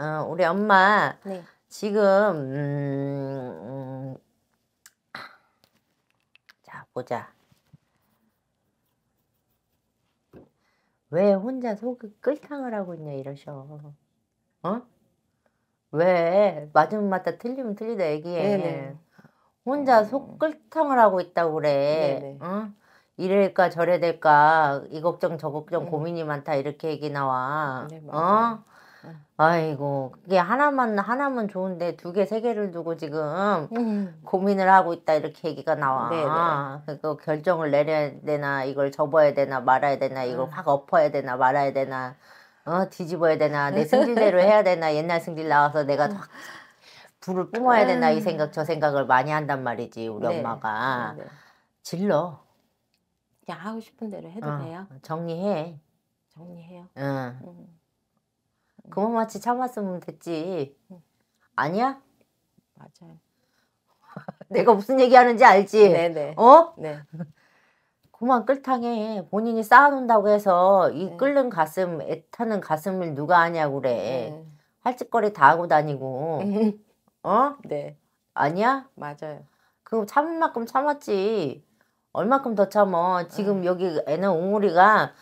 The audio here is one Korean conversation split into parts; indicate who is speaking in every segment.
Speaker 1: 어, 우리 엄마 네. 지금 음, 음, 자 보자. 왜 혼자 속 끌탕을 하고 있냐 이러셔. 어? 왜 맞으면 맞다 틀리면 틀리다 얘기해. 네네. 네. 혼자 어. 속 끌탕을 하고 있다고 그래. 네, 네. 어? 이럴까 저래 될까 이 걱정 저 걱정 음. 고민이 많다 이렇게 얘기 나와. 네, 어? 아이고 그게 하나만 하나면 좋은데 두 개 세 개를 두고 지금 음. 고민을 하고 있다 이렇게 얘기가 나와. 네, 네. 그거 결정을 내려야 되나 이걸 접어야 되나 말아야 되나 이걸 음. 확 엎어야 되나 말아야 되나 어 뒤집어야 되나 내 승질대로 해야 되나 옛날 승질 나와서 내가 확 불을 음. 뿜어야 음. 되나 이 생각 저 생각을 많이 한단 말이지 우리 네. 엄마가 네. 네. 질러.
Speaker 2: 그냥 하고 싶은 대로 해도 어, 돼요.
Speaker 1: 정리해.
Speaker 2: 정리해요. 응.
Speaker 1: 음. 그만마치 참았으면 됐지. 아니야?
Speaker 2: 맞아요. 내가 무슨
Speaker 1: 얘기하는지 알지? 네네. 네. 어? 네. 그만 끓탕에 본인이 쌓아놓는다고 해서 이 네. 끓는 가슴, 애타는 가슴을 누가 하냐고 그래. 네. 할짓거리 다 하고 다니고. 어? 네. 아니야? 맞아요. 그거 참은 만큼 참았지. 얼만큼 더 참어. 지금 음. 여기 애는 옹우리가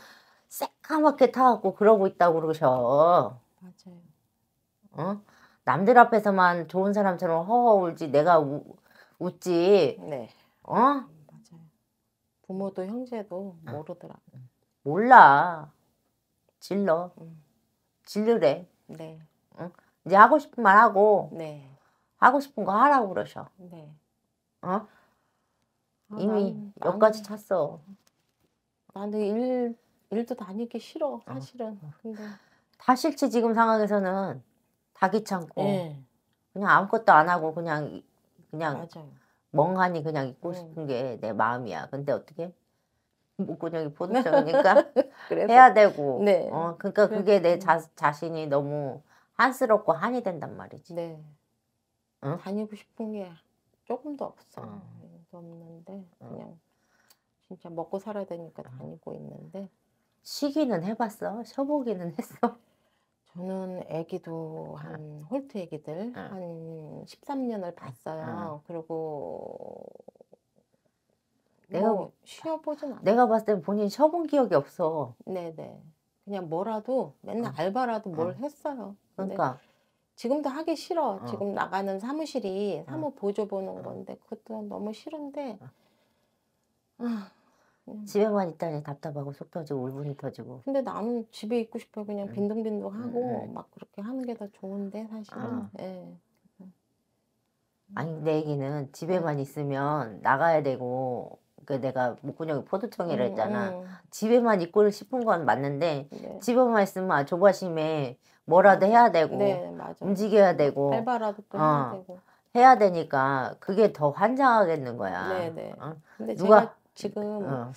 Speaker 1: 새까맣게 타갖고 그러고 있다고 그러셔. 맞아요. 어? 남들 앞에서만 좋은 사람처럼 허허 울지 내가 우, 웃지. 네. 어? 맞아요. 부모도 형제도 모르더라 몰라. 질러. 음. 질르래. 네. 응? 이제 하고 싶은 말 하고. 네. 하고 싶은 거 하라고 그러셔. 네. 어? 아, 이미 난, 여기까지 찼어. 나는 일 일도 다니기 싫어 어. 사실은. 어. 근데 다 싫지 지금 상황에서는 다 귀찮고 예. 그냥 아무것도 안 하고 그냥 그냥 맞아요. 멍하니 그냥 있고 예. 싶은 게 내 마음이야. 근데 어떻게 목구녕이 포도청이니까
Speaker 2: 해야 되고. 네. 어, 그러니까 그게 내 자,
Speaker 1: 자신이 너무 한스럽고 한이 된단 말이지. 네. 응? 다니고 싶은 게 조금도 없어. 어.
Speaker 2: 없는데 어. 그냥 진짜 먹고 살아야 되니까 다니고 있는데.
Speaker 1: 쉬기는 해봤어? 쉬어보기는 했어? 저는 애기도 한
Speaker 2: 홀트 애기들 아. 한 13년을 봤어요. 아. 그리고 내가 뭐 쉬어보진
Speaker 1: 않아. 내가 봤을 때 본인 쉬어본 기억이 없어. 네네. 그냥
Speaker 2: 뭐라도
Speaker 1: 맨날 어. 알바라도 뭘 어.
Speaker 2: 했어요. 그러니까 지금도 하기 싫어. 어. 지금 나가는 사무실이 사무 보조 보는 건데 그것도 너무 싫은데 아, 어.
Speaker 1: 집에만 있다니 답답하고 속 터지고 울분이 터지고.
Speaker 2: 근데 나는 집에 있고 싶어 그냥 음. 빈둥빈둥하고 음, 음. 막 그렇게 하는 게다 좋은데 사실은. 아. 예.
Speaker 1: 아니 내 얘기는 집에만 네. 있으면 나가야 되고 그 내가 목구녕이 포도청이라 했잖아. 음, 음. 집에만 있고 싶은 건 맞는데 네. 집에만 있으면 아, 조바심에 뭐라도 해야 되고 네, 움직여야 되고 알바라도 또 어, 해야 되고 해야 되니까 그게 더 환장하겠는 거야. 네, 네. 어? 근데 누가 제가 지금 어.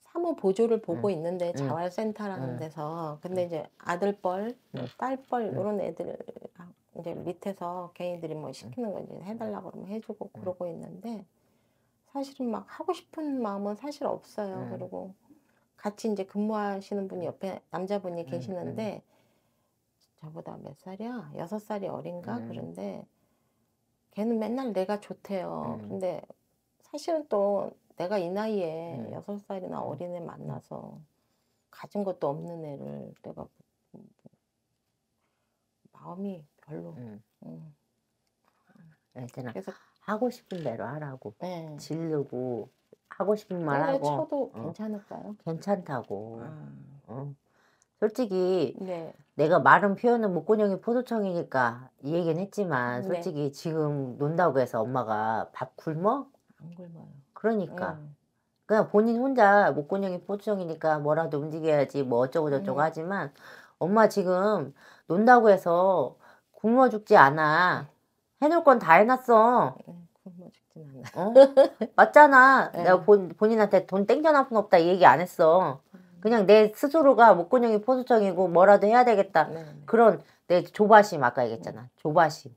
Speaker 1: 사무
Speaker 2: 보조를 보고 응. 음. 있는데 음. 자활센터라는 응. 음. 데서 근데 이제 아들뻘, 응. 뭐 딸뻘 이런 애들 아, 이제 밑에서 개인들이 뭐 시키는 거이 해달라고 그러면 해주고 그러고 있는데 사실은 막 하고 싶은 마음은 사실 없어요. 그리고 같이 이제 근무하시는 분이 옆에 남자분이 계시는데 저보다 몇 살이야? 여섯 살이 어린가? 그런데 걔는 맨날 내가 좋대요. 근데 사실은 또 내가 이 나이에 네. 여섯 살이나 네. 어린 애 만나서 가진 것도 없는 애를 내가 마음이
Speaker 1: 별로. 네. 음. 알잖 그래서 하고 싶은 대로 하라고 네. 질르고 하고 싶은 말 하고 쳐도 어.
Speaker 2: 괜찮을까요?
Speaker 1: 괜찮다고 아. 어. 솔직히 네. 내가 말은 표현은 목구녕이 포도청이니까 이 얘기는 했지만 솔직히 네. 지금 논다고 해서 엄마가 밥 굶어? 안 굶어요 그러니까. 음. 그냥 본인 혼자 목구멍이 포주형이니까 뭐라도 움직여야지 뭐 어쩌고 저쩌고 음. 하지만 엄마 지금 논다고 해서 굶어 죽지 않아. 해놓을 건 다 해놨어.
Speaker 2: 굶어 죽진
Speaker 1: 않아. 어? 맞잖아. 내가 본, 본인한테 돈 땡겨놓은 없다 얘기 안 했어. 음. 그냥 내 스스로가 목구멍이 포수청이고 뭐라도 해야 되겠다. 네, 네. 그런 내 조바심 아까 얘기했잖아. 조바심.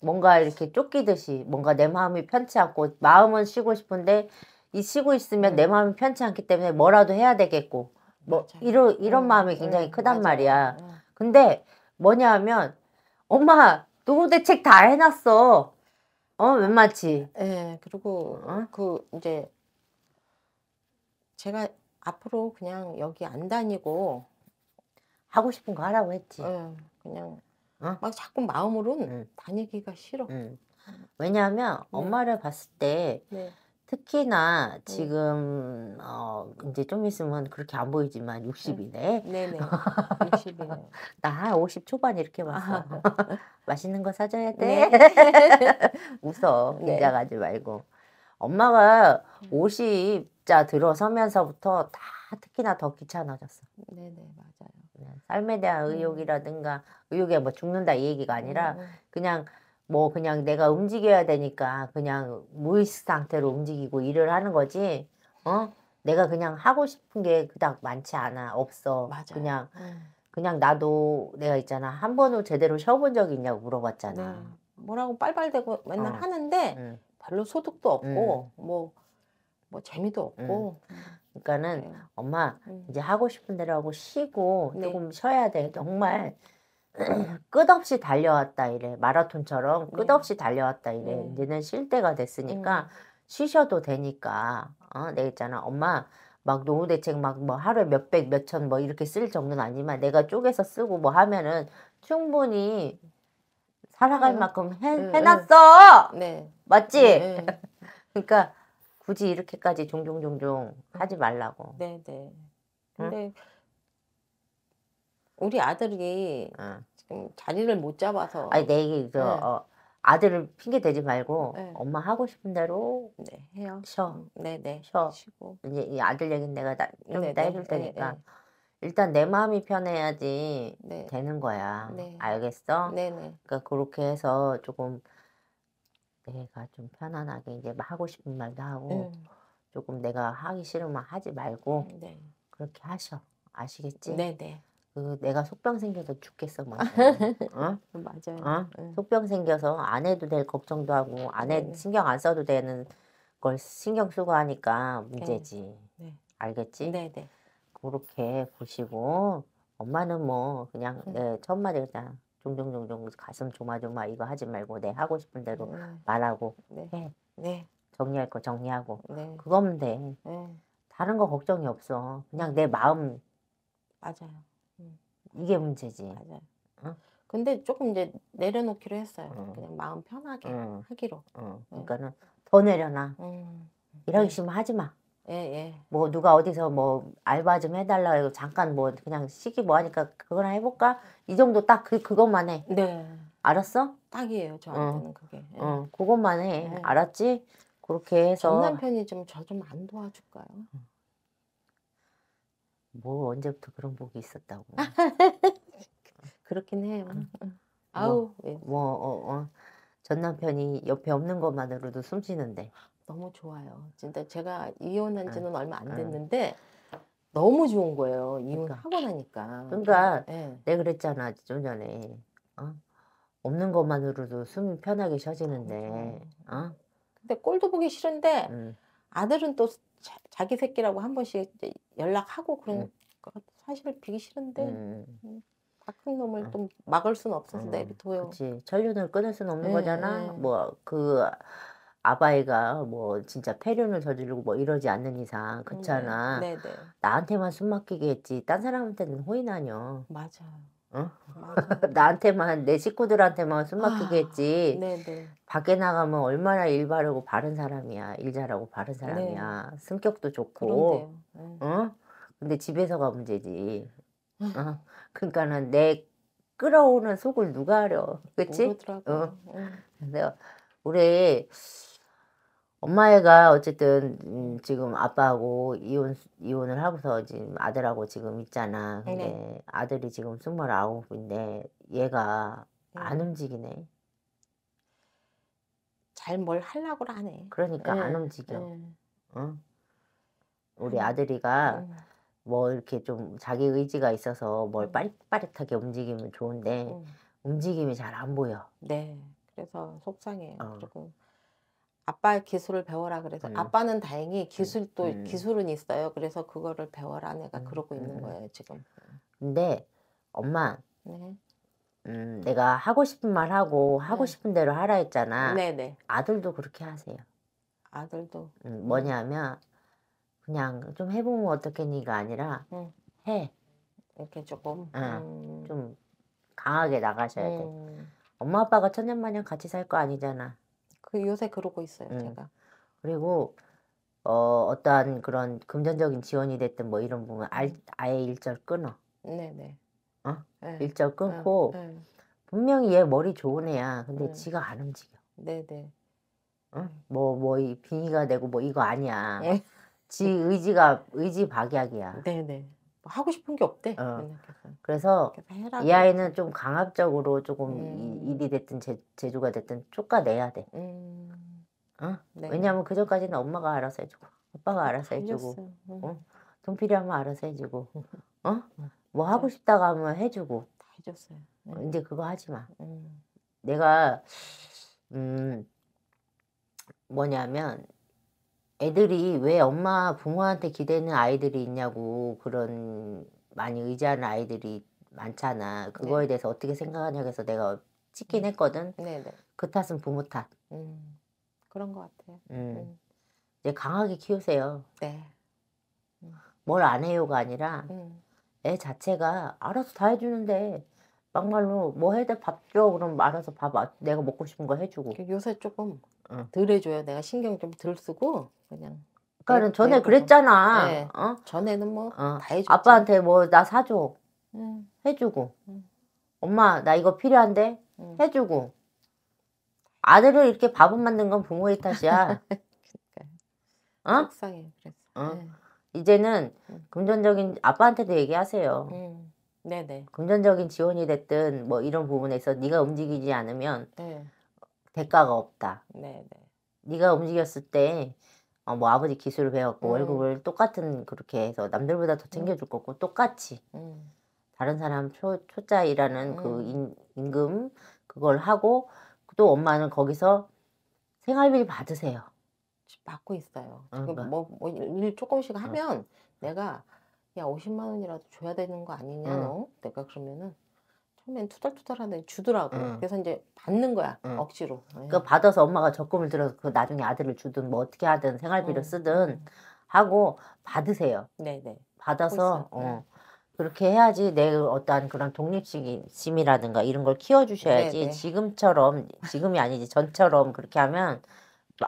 Speaker 1: 뭔가 이렇게 쫓기듯이 뭔가 내 마음이 편치 않고 마음은 쉬고 싶은데 이 쉬고 있으면 내 음. 마음이 편치 않기 때문에 뭐라도 해야 되겠고 뭐맞아이런 이런 응, 음. 마음이 굉장히 응, 음. 크단 맞아 말이야. 응. 근데 뭐냐 면 엄마 누구 대책 다 해놨어. 어, 웬만치. 예, 그리고 어? 그 이제 제가 앞으로 그냥 여기 안 다니고 하고 싶은 거 하라고 했지. 예, 그냥 어? 막 자꾸 마음으론 응. 다니기가 싫어. 응. 왜냐하면 엄마를 봤을 때 네. 특히나 네. 지금 어 이제 좀 있으면 그렇게 안 보이지만 60이네. 네네. 60이네. 나50 초반 이렇게 왔어. 아. 맛있는 거 사줘야 돼. 네. 웃어. 네. 긴장하지 네. 말고. 엄마가 50자 음. 들어서면서부터 다 특히나 더 귀찮아졌어.
Speaker 2: 네네 맞아요.
Speaker 1: 삶에 대한 음. 의욕이라든가 의욕에 뭐 죽는다 이 얘기가 아니라 음, 음. 그냥 뭐 그냥 내가 움직여야 되니까 그냥 무의식 상태로 움직이고 일을 하는 거지 어 내가 그냥 하고 싶은 게 그닥 많지 않아 없어 맞아요. 그냥 그냥 나도 내가 있잖아 한 번도 제대로 쉬어본 적이 있냐고 물어봤잖아 네.
Speaker 2: 뭐라고 빨빨대고 맨날 어. 하는데
Speaker 1: 응. 별로 소득도 없고 응. 뭐뭐 재미도 음. 없고 그러니까는 네. 엄마 음. 이제 하고 싶은 대로 하고 쉬고 네. 조금 쉬어야 돼. 정말 끝없이 달려왔다 이래 마라톤처럼 네. 끝없이 달려왔다 이래 네. 이제는 쉴 때가 됐으니까 음. 쉬셔도 되니까 어 내가 있잖아 엄마 막 노후 대책 막 뭐 하루에 몇백 몇천 뭐 이렇게 쓸 정도는 아니지만 내가 쪼개서 쓰고 뭐 하면은 충분히 살아갈 만큼 해,
Speaker 2: 해놨어. 네.
Speaker 1: 맞지? 그러니까 굳이 이렇게까지 종종 종종 하지 말라고. 네, 네. 근데 우리 아들이 응. 지금 자리를 못 잡아서. 아니 내얘그 네. 어, 아들을 핑계 대지 말고 네. 엄마 하고 싶은 대로 네, 해요. 쉬어. 네, 네. 쉬어. 쉬고. 이제 이 아들 얘기는 내가 나, 좀 네, 이따 해줄 테니까 네, 네. 일단 내 마음이 편해야지 네. 되는 거야. 알겠어? 네, 네. 그러니까 그렇게 해서 조금 네. 내가 좀 편안하게 이제 하고 싶은 말도 하고 음. 조금 내가 하기 싫으면 하지 말고 음, 네. 그렇게 하셔. 아시겠지? 네네. 네. 그 내가 속병 생겨서 죽겠어 막. 어? 맞아요. 어? 응. 네. 속병 생겨서 안 해도 될 걱정도 하고 안해 네. 신경 안 써도 되는 걸 신경 쓰고 하니까 문제지. 네. 알겠지? 네네. 그렇게 보시고 엄마는 뭐 그냥 응. 음. 네, 첫 마디 그냥 종종종종 가슴 조마조마 이거 하지 말고 내 네, 하고 싶은 대로 음. 말하고 네. 해. 네. 정리할 거 정리하고 네. 그거면 돼. 네. 다른 거 걱정이 없어. 그냥 내 마음
Speaker 2: 맞아요. 음.
Speaker 1: 이게 문제지. 맞아요. 응? 근데
Speaker 2: 조금 이제 내려놓기로 했어요. 음. 그냥 마음 편하게 하기로.
Speaker 1: 네. 그러니까는 더 내려놔. 음. 이러기 싫으면 하지 마. 예, 예. 뭐 누가 어디서 뭐 알바 좀 해달라 고 잠깐 뭐 그냥 시기 뭐 하니까 그거나 해볼까 이 정도 딱 그 그것만 해. 네. 알았어?
Speaker 2: 딱이에요 저한테는 어. 그게. 예. 어, 그것만
Speaker 1: 해. 네. 예. 알았지? 그렇게 해서. 전 남편이
Speaker 2: 좀 저 좀 안 도와줄까요? 음.
Speaker 1: 뭐 언제부터 그런 복이 있었다고. 그렇긴 해요. 음. 아우. 뭐, 예. 뭐 어, 어. 전 남편이 옆에 없는 것만으로도 숨쉬는데.
Speaker 2: 너무 좋아요. 진짜 제가 이혼한 아, 지는 아, 얼마 안 아. 됐는데
Speaker 1: 아. 너무 좋은 거예요. 이혼하고
Speaker 2: 그러니까. 나니까.
Speaker 1: 그러니까 네. 내가 그랬잖아 좀 전에 어? 없는 것만으로도 숨이 편하게 쉬어지는데 그렇죠.
Speaker 2: 어? 근데 꼴도 보기 싫은데 음. 아들은 또 자, 기 새끼라고 한 번씩 연락하고 그런 음. 사실 비기 싫은데
Speaker 1: 음.
Speaker 2: 악한 음, 놈을 아. 좀
Speaker 1: 막을 수는 없어서 어. 내비둬요. 그렇지. 전륜을 끊을 수는 없는 네, 거잖아. 예. 뭐그 아바이가 뭐 진짜 폐륜을 저지르고 뭐 이러지 않는 이상 네. 그렇잖아. 네. 네네. 나한테만 숨 막히게 했지. 딴 사람한테는 호의나녀. 맞아요. 어? 맞아. 나한테만 내 식구들한테만 숨 막히게 했지. 아, 네네. 밖에 나가면 얼마나 일 바르고 바른 사람이야. 일 잘하고 바른 네. 사람이야. 네. 성격도 좋고. 그런데요. 네. 어? 근데 집에서가 문제지. 어? 그러니까는 내 끌어오는 속을 누가 하려. 그치? 모르 응. 근데 우리 엄마 애가 어쨌든 음, 지금 아빠하고 이혼 이혼을 하고서 지금 아들하고 지금 있잖아. 근데 네. 아들이 지금 스물아홉인데 얘가 네. 안 움직이네. 잘 뭘 하려고 하네. 그러니까 네. 안 움직여. 응? 어? 우리 음, 아들이가 음. 뭐 이렇게 좀 자기 의지가 있어서 뭘 음. 빠릿빠릿하게 움직이면 좋은데 움직임이 잘 안 보여. 네. 그래서 속상해. 어. 그리 아빠의 기술을
Speaker 2: 배워라 그래서 음. 아빠는 다행히 음. 기술도 음. 기술은 있어요. 그래서 그거를 배워라 내가 음.
Speaker 1: 그러고 있는 음. 거예요 지금. 근데 엄마. 네. 음, 내가 하고 싶은 말 하고 하고 네. 싶은 대로 하라 했잖아. 네네. 아들도 그렇게 하세요.
Speaker 2: 아들도.
Speaker 1: 음, 뭐냐면 그냥 좀 해보면 어떻겠니가 아니라 응.
Speaker 2: 해. 이렇게 조금 응.
Speaker 1: 좀 강하게 나가셔야 돼. 엄마 아빠가 천년만년 같이 살 거 아니잖아. 그 요새 그러고 있어요 음. 제가. 그리고 어, 어떠한 그런 금전적인 지원이 됐든 뭐 이런 부분 알, 음. 아예 일절 끊어. 네네. 어? 네. 일절 끊고 네, 네. 분명히 얘 머리 좋은 애야. 근데 음. 지가 안 움직여. 네네. 어? 뭐뭐 뭐 이 빙의가 되고 뭐 이거 아니야. 예. 지 의지가 의지 박약이야. 네네. 뭐 하고 싶은 게 없대. 어. 그래서 이 아이는 좀 강압적으로 조금 음. 일이 됐든 제, 제조가 됐든 쫓아내야 돼. 음. 어? 네. 왜냐하면 그 전까지는 엄마가 알아서 해주고 아빠가 아, 알아서 해주고 응. 네. 어? 돈 필요하면 알아서 해주고 어? 뭐 하고 네. 싶다고 하면 해주고 다 해줬어요. 응. 네. 어, 이제 그거 하지 마. 응. 음. 내가 음 뭐냐면 애들이 왜 엄마 부모한테 기대는 아이들이 있냐고 그런 많이 의지하는 아이들이 많잖아. 그거에 네. 대해서 어떻게 생각하냐 해서 내가 찍긴 음. 했거든. 네네. 네. 그 탓은 부모 탓. 음, 그런 것 같아요. 음. 음. 이제 강하게 키우세요. 네. 뭘 안 해요가 아니라 음. 애 자체가 알아서 다 해주는데 막말로 뭐 해야 돼? 밥 줘. 그럼 알아서 밥 아, 내가 먹고 싶은 거 해주고. 요새 조금 응. 어. 덜 해줘요. 내가 신경 좀 덜 쓰고 그냥
Speaker 2: 그러니까 는 네, 전에 네, 그랬잖아. 네.
Speaker 1: 어? 전에는 뭐다 어. 해줬 아빠한테 뭐 나 사줘. 응, 해주고. 응. 엄마 나 이거 필요한데 응. 해주고. 아들을 이렇게 바보 만든 건 부모의 탓이야. 어? 속상해 그래서. 어? 네. 이제는 금전적인 아빠한테도 얘기하세요. 응. 네네. 금전적인 지원이 됐든 뭐 이런 부분에서 네가 움직이지 않으면 네. 대가가 없다. 네네. 네가 움직였을 때 어, 뭐 아버지 기술을 배웠고 음. 월급을 똑같은 그렇게 해서 남들보다 더 챙겨줄 거고 똑같이 음. 음. 다른 사람 초, 초짜 이라는 그 음. 그 인, 임금 그걸 하고 또 엄마는 거기서 생활비 받으세요. 받고 있어요. 지금 응, 그러니까. 뭐, 뭐, 조금씩 어. 하면 응. 내가 야 50만
Speaker 2: 원이라도 줘야 되는 거 아니냐 응. 너?
Speaker 1: 내가 그러면은
Speaker 2: 처음엔 투덜투덜하는데 주더라고. 응. 그래서
Speaker 1: 이제 받는 거야 응. 억지로. 그 받아서 엄마가 적금을 들어서 그 나중에 아들을 주든 뭐 어떻게 하든 생활비를 쓰든 하고 받으세요. 네네. 받아서 어. 그렇게 해야지 내 어떠한 그런 독립심이라든가 이런 걸 키워주셔야지 네네. 지금처럼 지금이 아니지 전처럼 그렇게 하면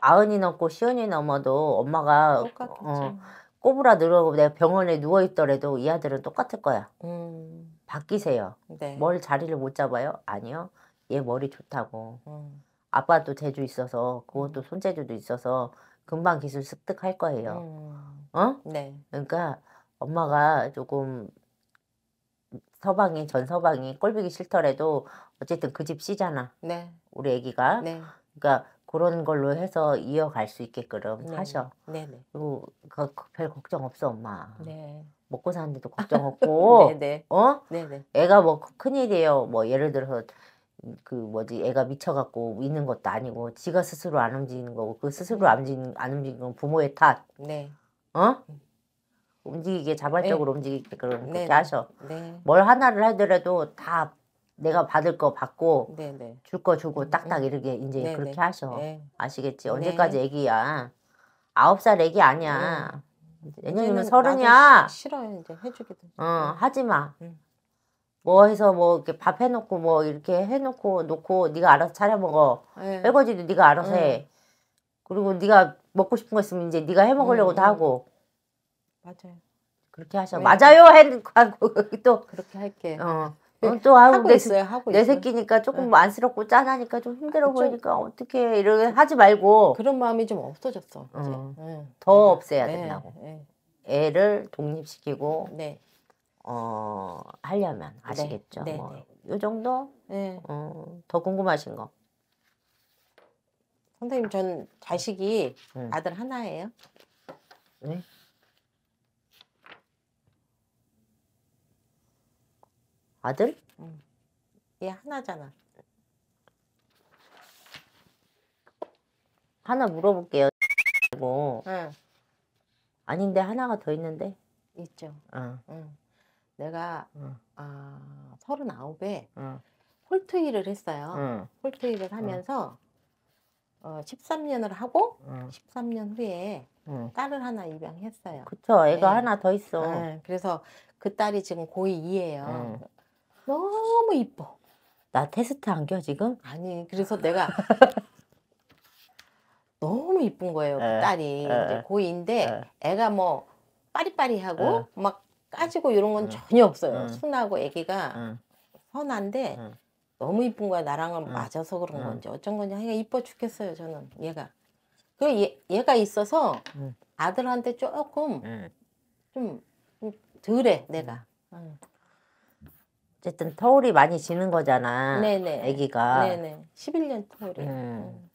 Speaker 1: 아흔이 넘고 시흔이 넘어도 엄마가 똑같겠지. 어, 꼬부라 늘어고 내가 병원에 누워 있더라도 이 아들은 똑같을 거야. 음. 바뀌세요. 네. 뭘 자리를 못 잡아요? 아니요. 얘 머리 좋다고. 음. 아빠도 재주 있어서 그것도 음. 손재주도 있어서 금방 기술 습득할 거예요. 음. 어? 네. 그러니까 엄마가 조금 서방이 전 서방이 꼴보기 싫더라도 어쨌든 그 집 씨잖아. 네. 우리 애기가. 네. 그러니까 그런 걸로 해서 이어갈 수 있게끔 네. 하셔. 네네. 뭐, 그리고 그, 별 걱정 없어 엄마. 네. 먹고 사는데도 걱정 없고. 네네. 어? 네네. 애가 뭐 큰일이에요. 뭐 예를 들어서 음, 그 뭐지 애가 미쳐갖고 있는 것도 아니고 지가 스스로 안 움직이는 거고 그 스스로 네. 안 움직이는 안 움직이는 건 부모의 탓. 네. 어? 음. 움직이게 네. 자발적으로 네. 움직이게끔 그렇게 네. 하셔. 네. 뭘 하나를 하더라도 다 내가 받을 거 받고 줄 거 주고 음, 딱딱 음. 이렇게 이제 네네. 그렇게 하셔. 네. 아시겠지? 네. 언제까지 애기야? 아홉 살 애기 아니야. 내년이면 네. 서른이야.
Speaker 2: 싫어요 이제 해주기도.
Speaker 1: 어 하지 마. 응. 음. 뭐 해서 뭐 이렇게 밥 해놓고 뭐 이렇게 해놓고 놓고 네가 알아서 차려 먹어. 네. 설거지도 네가 알아서 네. 해. 그리고 네가 먹고 싶은 거 있으면 이제 네가 해 먹으려고 음, 다 하고. 맞아요. 그렇게 하셔. 왜? 맞아요. 해, 또 그렇게 할게. 어. 네. 어, 또 하고, 하고 내, 있어요. 하고 있어요. 새끼니까 조금 네. 뭐 안쓰럽고 짠하니까 좀 힘들어 그 보이니까 어떻게 이러게 하지 말고 그런 마음이 좀 없어졌어. 어. 네. 더 없애야 된다고. 네. 애를 독립시키고 네. 어, 하려면 아시겠죠. 네. 뭐, 요 정도. 어, 더 궁금하신 거. 선생님 전 자식이 음.
Speaker 2: 아들 하나예요.
Speaker 1: 네. 아들? 응.
Speaker 2: 얘 하나잖아.
Speaker 1: 하나 물어볼게요. 뭐 응. 아닌데 하나가 더 있는데? 있죠. 어. 응. 내가 어.
Speaker 2: 아, 3에 어. 홀트 일을 했어요. 응. 어. 홀트 일을 하면서 어, 13년을 하고 응. 어. 13년 후에 응. 어. 딸을 하나 입양했어요. 그쵸. 애가 네. 하나 더 있어. 네. 그래서 그 딸이 지금 고2이에요. 너무 이뻐.
Speaker 1: 나 테스트 안 겨, 지금?
Speaker 2: 아니, 그래서 내가
Speaker 1: 너무 이쁜 거예요, 그
Speaker 2: 에, 딸이. 고인데 애가 뭐 빠리빠리하고 막 까지고 이런 건 음. 전혀 없어요. 음. 순하고 애기가 음. 선한데 음. 너무 이쁜 거야. 나랑은 음. 맞아서 그런 음. 건지 어쩐 건지 하여 이뻐 죽겠어요, 저는 얘가. 그 얘, 얘가 있어서 아들한테 조금 좀, 좀
Speaker 1: 덜해, 내가. 음. 어쨌든 터울이 많이 지는 거잖아. 네네. 아기가. 네네.
Speaker 2: 11년 터울이 음.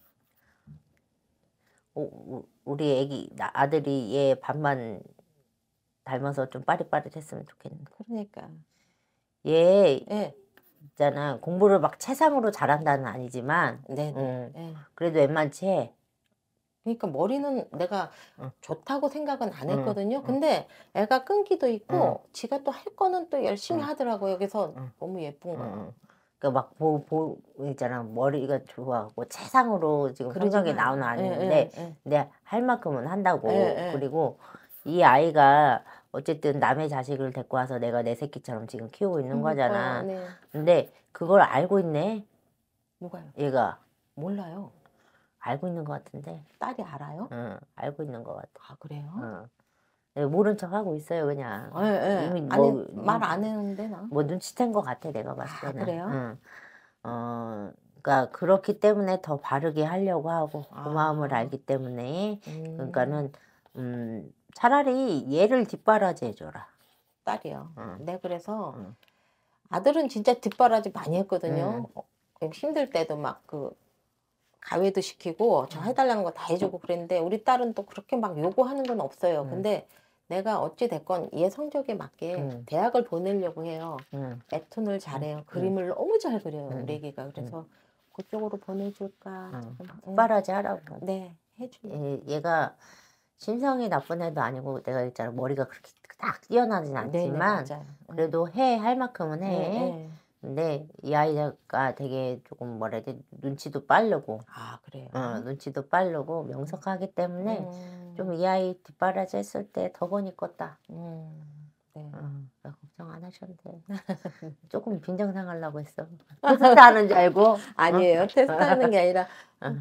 Speaker 1: 음. 우리 아기 아들이 얘 반만 닮아서 좀 빠릿빠릿했으면 좋겠는데. 그러니까. 얘 네. 있잖아 공부를 막 최상으로 잘한다는 아니지만. 네 음, 네. 그래도 웬만치 해. 그러니까 머리는
Speaker 2: 어. 내가 응. 좋다고 생각은 안 했거든요. 응. 근데 애가 끈기도 있고 지가 또 할 거는 또 열심히 하더라고요. 그래서 너무 예쁜 거예요.
Speaker 1: 그막 그러니까 보, 보, 있잖아. 머리가 좋아하고 세상으로 지금 그러게 나오는 예, 예, 아니인데 예. 근데 할 만큼은 한다고. 에, 에. 그리고 이 아이가 어쨌든 남의 자식을 데리고 와서 내가 내 새끼처럼 지금 키우고 있는 거잖아. 네. 근데 그걸 알고 있네. 누가요? 얘가. 몰라요. 알고 있는 것 같은데.
Speaker 2: 딸이 알아요?
Speaker 1: 응, 알고 있는 것 같아. 아 그래요? 응. 네, 모른 척 하고 있어요, 그냥. 예, 예. 이미 뭐, 아니 말 안 했는데 나. 뭐 눈치챈 것 같아, 내가 봤을 아, 때는. 그래요? 응. 어, 그러니까 그렇기 때문에 더 바르게 하려고 하고 아. 고마움을 그 알기 때문에 음. 그러니까는 음, 차라리 얘를 뒷바라지 해줘라. 딸이요.
Speaker 2: 응. 네, 그래서 응. 아들은 진짜 뒷바라지 많이 했거든요. 응. 어, 힘들 때도 막그 가외도 시키고 저 음. 해달라는 거 다 해주고 그랬는데 우리 딸은 또 그렇게 막 요구하는 건 없어요. 음. 근데 내가 어찌 됐건 얘 성적에 맞게 음. 대학을 보내려고 해요. 음. 애톤을 잘해요. 음. 그림을 너무 잘 그려요. 음. 우리 애기가 그래서
Speaker 1: 그쪽으로 보내줄까. 똑바라지 하라고. 네, 해주요 얘가 신성이 나쁜 애도 아니고 내가 있잖아 머리가 그렇게 딱 뛰어나진 네, 네, 않지만 네네, 그래도 해 할 만큼은 네, 해. 네, 네. 근데 이 아이가 되게 조금 뭐라 해야 돼 눈치도 빠르고 아 그래요. 어, 눈치도 빠르고 명석하기 때문에 음. 좀이 아이 뒷바라지 했을 때 더거니 껐다. 음. 네. 어, 아, 걱정 안 하셔도 돼. 조금 빈정상하려고 했어. 테스트하는 줄 알고 아니에요. 어? 테스트하는 게 아니라 어.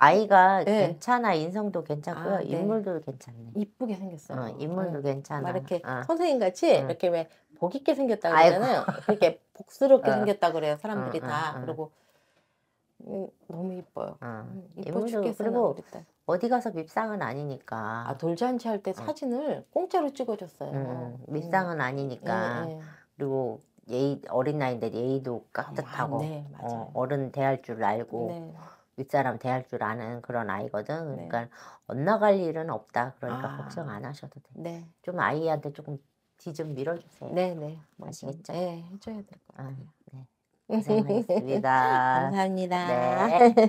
Speaker 1: 아이가 네. 괜찮아 인성도 괜찮고요 아, 네. 인물도 괜찮네
Speaker 2: 이쁘게 생겼어요 어, 인물도 응. 네. 괜찮아 막 이렇게 어. 선생님
Speaker 1: 같이 응. 이렇게 왜복 있게 생겼다 그러잖아요 이렇게 복스럽게 어. 아. 생겼다 그래요 사람들이 어, 다 아, 그리고 너무 이뻐요 음, 이뻐 죽겠어 우리 딸 어디 가서 밉상은 아니니까 아 돌잔치 할때 어.
Speaker 2: 사진을 공짜로 찍어줬어요 음,
Speaker 1: 밉상은 아니니까 예, 예. 그리고 예의 어린 나이인데 예의도 깍듯하고 아, 네, 어, 른 대할 줄 알고 네. 윗사람 대할 줄 아는 그런 아이거든. 네. 그러니까 네. 엇나갈 일은 없다. 그러니까 아. 걱정 안 하셔도 돼. 네. 좀 아이한테 조금 뒤좀 밀어주세요. 네네. 아시겠죠?
Speaker 2: 네, 예, 해줘야 될것
Speaker 1: 아, 같아요. 아, 네. 고생하셨습니다. 감사합니다. 네.